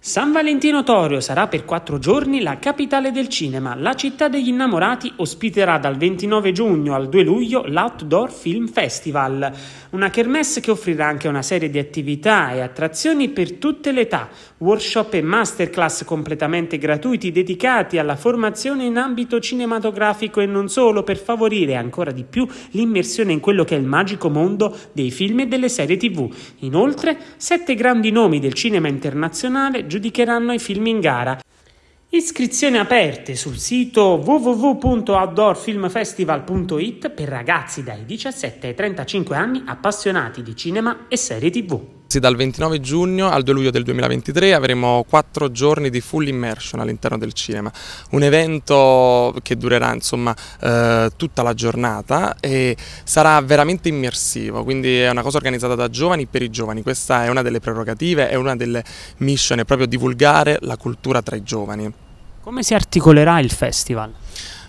San Valentino Torio sarà per quattro giorni la capitale del cinema. La città degli innamorati ospiterà dal 29 giugno al 2 luglio l'Outdoor Film Festival, una kermesse che offrirà anche una serie di attività e attrazioni per tutte le età, workshop e masterclass completamente gratuiti dedicati alla formazione in ambito cinematografico e non solo per favorire ancora di più l'immersione in quello che è il magico mondo dei film e delle serie tv. Inoltre, sette grandi nomi del cinema internazionale giudicheranno i film in gara. Iscrizioni aperte sul sito www.outdoorfilmfestival.it per ragazzi dai 17 ai 35 anni appassionati di cinema e serie tv. Sì, dal 29 giugno al 2 luglio del 2023 avremo quattro giorni di full immersion all'interno del cinema, un evento che durerà insomma eh, tutta la giornata e sarà veramente immersivo, quindi è una cosa organizzata da giovani per i giovani, questa è una delle prerogative, è una delle mission, è proprio divulgare la cultura tra i giovani. Come si articolerà il festival?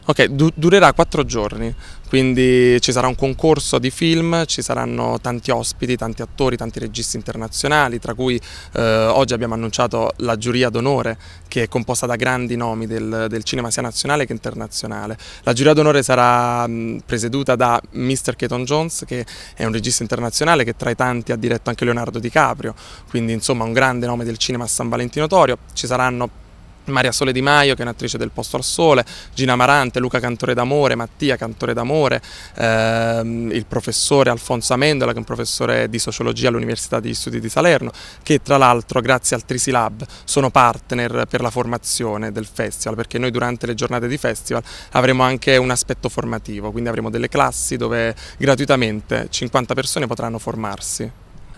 Ok, du durerà quattro giorni, quindi ci sarà un concorso di film, ci saranno tanti ospiti, tanti attori, tanti registi internazionali, tra cui eh, oggi abbiamo annunciato la giuria d'onore che è composta da grandi nomi del, del, cinema sia nazionale che internazionale. La giuria d'onore sarà mh, presieduta da Mr. Keaton Jones che è un regista internazionale che tra i tanti ha diretto anche Leonardo DiCaprio, quindi insomma un grande nome del cinema a San Valentino Torio, ci saranno Maria Sole Di Maio, che è un'attrice del Posto al Sole, Gina Marante, Luca Cantore d'Amore, Mattia Cantore d'Amore, ehm, il professore Alfonso Amendola, che è un professore di sociologia all'Università degli Studi di Salerno, che tra l'altro, grazie al Trisi Lab, sono partner per la formazione del festival, perché noi durante le giornate di festival avremo anche un aspetto formativo, quindi avremo delle classi dove gratuitamente 50 persone potranno formarsi.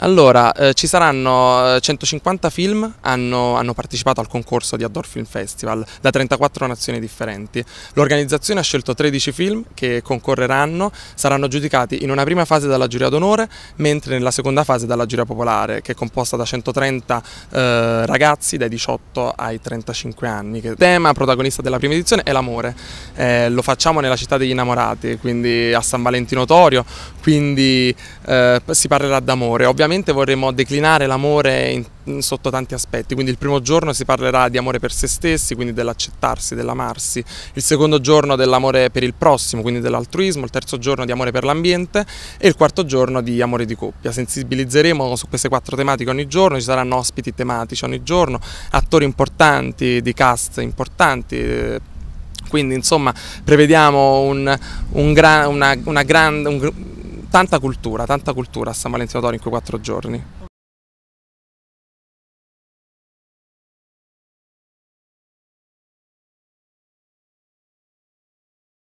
Allora, eh, ci saranno 150 eh, film, hanno, hanno, partecipato al concorso di Ador Film Festival da 34 nazioni differenti. L'organizzazione ha scelto 13 film che concorreranno, saranno giudicati in una prima fase dalla giuria d'onore, mentre nella seconda fase dalla giuria popolare, che è composta da 130 eh, ragazzi dai 18 ai 35 anni. Il tema protagonista della prima edizione è l'amore. Eh, lo facciamo nella città degli innamorati, quindi a San Valentino Torio, quindi eh, si parlerà d'amore. Ovviamente sicuramente vorremmo declinare l'amore in, in, sotto tanti aspetti, quindi il primo giorno si parlerà di amore per se stessi, quindi dell'accettarsi, dell'amarsi, il secondo giorno dell'amore per il prossimo, quindi dell'altruismo, il terzo giorno di amore per l'ambiente e il quarto giorno di amore di coppia. Sensibilizzeremo su queste quattro tematiche ogni giorno, ci saranno ospiti tematici ogni giorno, attori importanti, di cast importanti, eh, quindi insomma prevediamo un, un gran, una, una grande... Un, tanta cultura, tanta cultura a San Valentino d'Oro in quei quattro giorni.